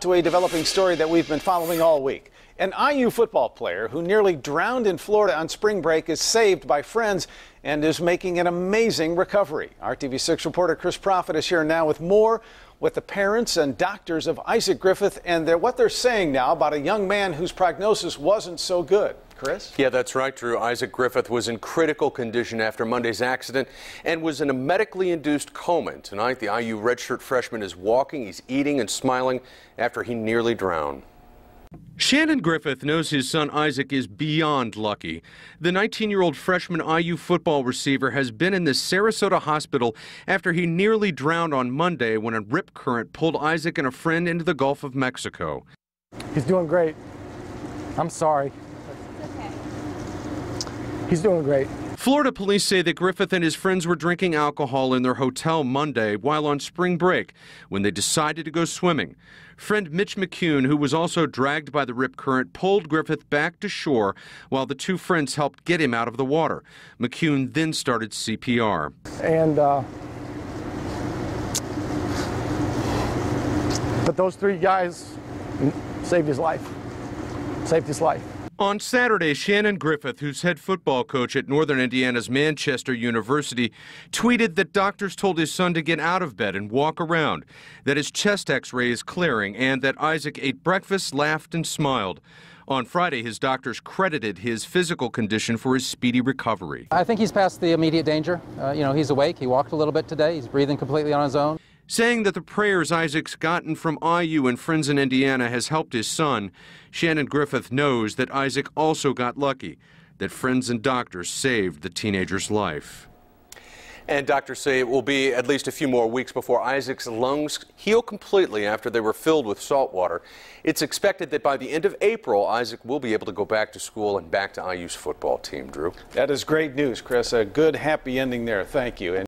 To a developing story that we've been following all week. An IU football player who nearly drowned in Florida on spring break is saved by friends and is making an amazing recovery. RTV6 reporter Chris Profit is here now with more with the parents and doctors of Isaac Griffith and what they're saying now about a young man whose prognosis wasn't so good. Chris? Yeah, that's right, Drew. Isaac Griffith was in critical condition after Monday's accident and was in a medically induced coma. tonight, the IU redshirt freshman is walking, he's eating and smiling after he nearly drowned. Shannon Griffith knows his son Isaac is beyond lucky. The 19 year old freshman IU football receiver has been in the Sarasota hospital after he nearly drowned on Monday when a rip current pulled Isaac and a friend into the Gulf of Mexico. He's doing great. I'm sorry. He's doing great. Florida police say that Griffith and his friends were drinking alcohol in their hotel Monday while on spring break when they decided to go swimming. Friend Mitch McCune, who was also dragged by the rip current, pulled Griffith back to shore while the two friends helped get him out of the water. McCune then started CPR. And uh, but those three guys saved his life, saved his life. On Saturday, Shannon Griffith, who's head football coach at Northern Indiana's Manchester University, tweeted that doctors told his son to get out of bed and walk around, that his chest x ray is clearing, and that Isaac ate breakfast, laughed, and smiled. On Friday, his doctors credited his physical condition for his speedy recovery. I think he's past the immediate danger. Uh, you know, he's awake, he walked a little bit today, he's breathing completely on his own saying that the prayers Isaac's gotten from IU and friends in Indiana has helped his son. Shannon Griffith knows that Isaac also got lucky, that friends and doctors saved the teenager's life. And doctors say it will be at least a few more weeks before Isaac's lungs heal completely after they were filled with salt water. It's expected that by the end of April, Isaac will be able to go back to school and back to IU's football team, Drew. That is great news, Chris. A good, happy ending there. Thank you. And